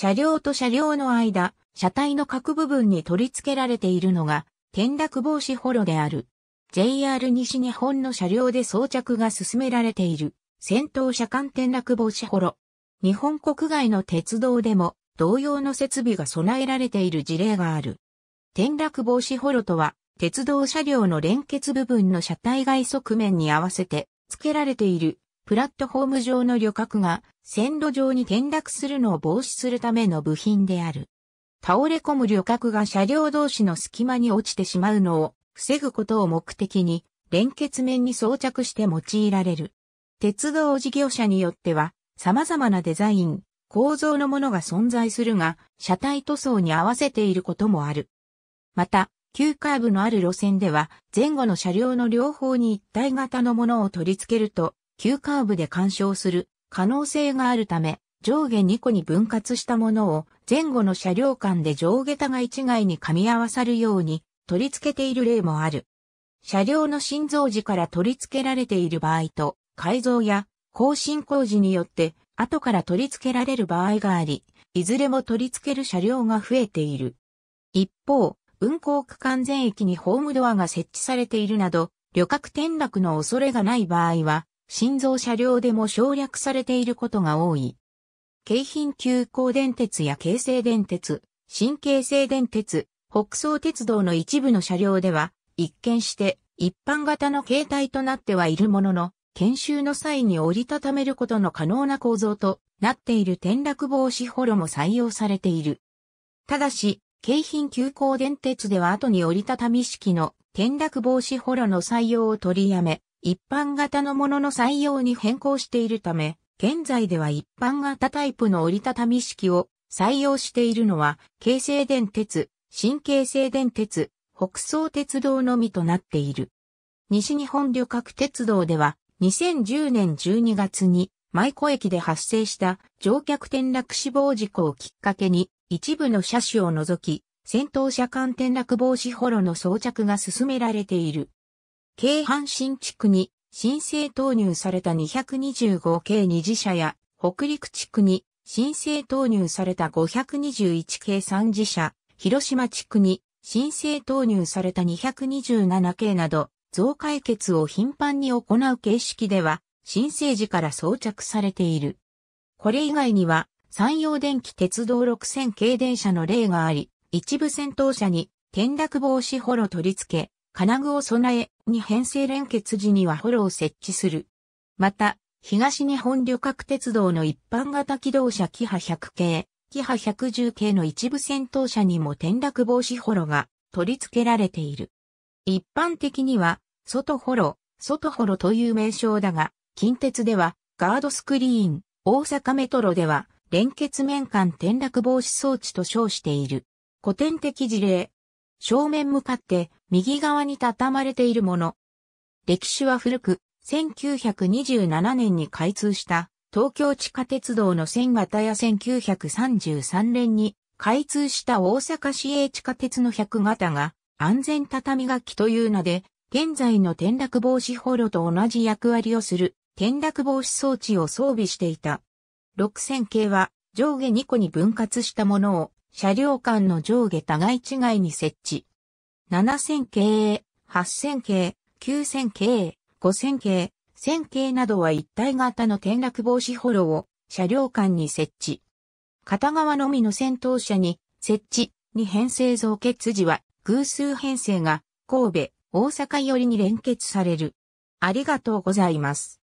車両と車両の間、車体の各部分に取り付けられているのが、転落防止ホロである。JR 西日本の車両で装着が進められている、先頭車間転落防止ホロ。日本国外の鉄道でも、同様の設備が備えられている事例がある。転落防止ホロとは、鉄道車両の連結部分の車体外側面に合わせて付けられているプラットフォーム上の旅客が線路上に転落するのを防止するための部品である。倒れ込む旅客が車両同士の隙間に落ちてしまうのを防ぐことを目的に連結面に装着して用いられる。鉄道事業者によっては様々なデザイン、構造のものが存在するが、車体塗装に合わせていることもある。また、急カーブのある路線では、前後の車両の両方に一体型のものを取り付けると、急カーブで干渉する可能性があるため、上下2個に分割したものを前後の車両間で上下互一概に噛み合わさるように取り付けている例もある。車両の心臓時から取り付けられている場合と、改造や更新工事によって後から取り付けられる場合があり、いずれも取り付ける車両が増えている。一方、運行区間全域にホームドアが設置されているなど、旅客転落の恐れがない場合は、心臓車両でも省略されていることが多い。京浜急行電鉄や京成電鉄、新京成電鉄、北総鉄道の一部の車両では、一見して一般型の形態となってはいるものの、研修の際に折りたためることの可能な構造となっている転落防止ホロも採用されている。ただし、京浜急行電鉄では後に折りたたみ式の転落防止ホロの採用を取りやめ、一般型のものの採用に変更しているため、現在では一般型タイプの折りたたみ式を採用しているのは、京成電鉄、新京成電鉄、北総鉄道のみとなっている。西日本旅客鉄道では、2010年12月に、舞子駅で発生した乗客転落死亡事故をきっかけに、一部の車種を除き、先頭車間転落防止ホロの装着が進められている。京阪神地区に申請投入された225系二次車や、北陸地区に申請投入された521系三次車、広島地区に申請投入された227系など、増解決を頻繁に行う形式では、申請時から装着されている。これ以外には、山陽電気鉄道6000系電車の例があり、一部先頭車に転落防止ホロ取り付け、金具を備えに編成連結時にはホロを設置する。また、東日本旅客鉄道の一般型機動車キハ100系、キハ110系の一部戦闘車にも転落防止ホロが取り付けられている。一般的には、外ホロ、外ホロという名称だが、近鉄ではガードスクリーン、大阪メトロでは連結面間転落防止装置と称している。古典的事例、正面向かって右側に畳まれているもの。歴史は古く、1927年に開通した東京地下鉄道の線型や1933年に開通した大阪市営地下鉄の100型が安全畳楽器という名で、現在の転落防止ホロと同じ役割をする転落防止装置を装備していた。6000系は上下2個に分割したものを車両間の上下互い違いに設置。7000系、8000系、9000系、5000系、1000系などは一体型の転落防止ホロを車両間に設置。片側のみの先頭車に設置に編成増結時は偶数編成が神戸、大阪寄りに連結される。ありがとうございます。